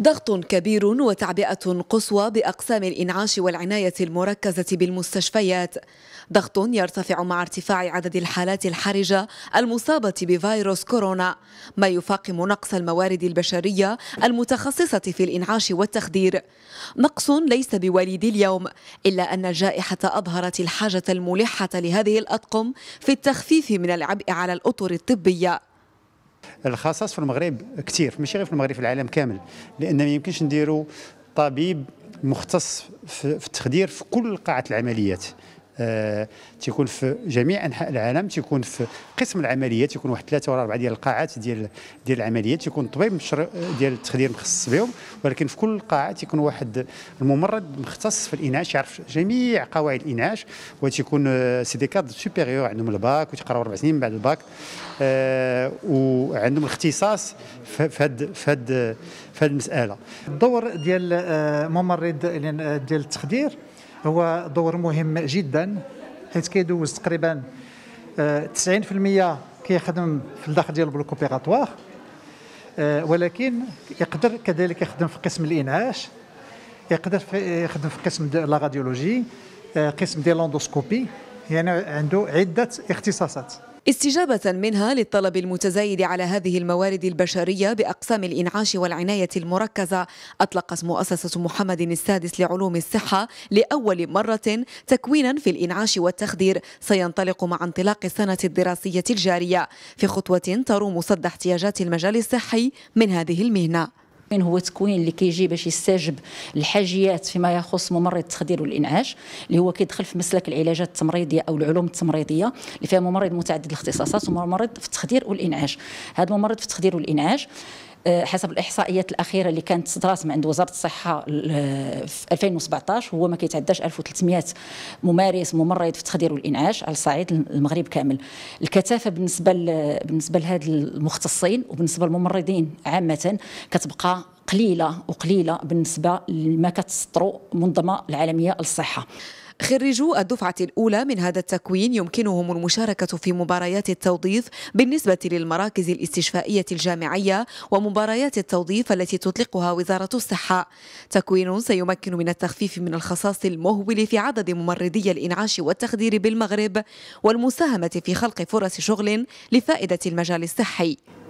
ضغط كبير وتعبئة قصوى بأقسام الإنعاش والعناية المركزة بالمستشفيات ضغط يرتفع مع ارتفاع عدد الحالات الحرجة المصابة بفيروس كورونا ما يفاقم نقص الموارد البشرية المتخصصة في الإنعاش والتخدير نقص ليس بوليد اليوم إلا أن الجائحة أظهرت الحاجة الملحة لهذه الأطقم في التخفيف من العبء على الأطر الطبية الخصائص في المغرب كثير ماشي غير في المغرب في العالم كامل لان ما يمكنش نديروا طبيب مختص في التخدير في كل قاعه العمليات آه، تيكون في جميع انحاء العالم تيكون في قسم العمليات تيكون واحد ثلاثه ولا اربعه ديال القاعات ديال ديال العمليات تيكون الطبيب ديال التخدير مخصص بهم ولكن في كل قاعه تيكون واحد الممرض مختص في الانعاش يعرف جميع قواعد الانعاش وتيكون آه، سي دي كاد سوبيريور عندهم الباك وتيقراو اربع سنين من بعد الباك آه، وعندهم الاختصاص في هاد في هاد في هاد المساله الدور ديال ممرض يعني، ديال التخدير هو دور مهم جدا حيث كيدوز تقريبا 90% آه، كيخدم في الداخل ديال البلوك اوبيراتوار آه، ولكن يقدر كذلك يخدم في قسم الانعاش يقدر في يخدم في قسم لا راديولوجي آه، قسم ديال لوندوسكوبي يعني عنده عده اختصاصات استجابة منها للطلب المتزايد على هذه الموارد البشرية بأقسام الإنعاش والعناية المركزة أطلقت مؤسسة محمد السادس لعلوم الصحة لأول مرة تكوينا في الإنعاش والتخدير سينطلق مع انطلاق السنة الدراسية الجارية في خطوة تروم صد احتياجات المجال الصحي من هذه المهنة هو تكوين اللي كيجي باش يستجب الحاجيات فيما يخص ممرض التخدير والانعاش اللي هو كيدخل في مسلك العلاجات التمريضيه او العلوم التمريضيه اللي فيها ممرض متعدد الاختصاصات وممرض في التخدير والانعاش هذا الممرض في التخدير والانعاش آه، حسب الاحصائيات الاخيره اللي كانت صدرات من عند وزاره الصحه آه، في 2017 هو ما كيتعداش 1300 ممارس ممرض في التخدير والانعاش على صعيد المغرب كامل الكثافه بالنسبه بالنسبه لهاد المختصين وبالنسبه للممرضين عامه كتبقى قليله وقليله بالنسبه لما كتسطروا المنظمه العالميه للصحه خريجو الدفعة الأولى من هذا التكوين يمكنهم المشاركة في مباريات التوظيف بالنسبة للمراكز الاستشفائية الجامعية ومباريات التوظيف التي تطلقها وزارة الصحة تكوين سيمكن من التخفيف من الخصاص المهول في عدد ممرضي الإنعاش والتخدير بالمغرب والمساهمة في خلق فرص شغل لفائدة المجال الصحي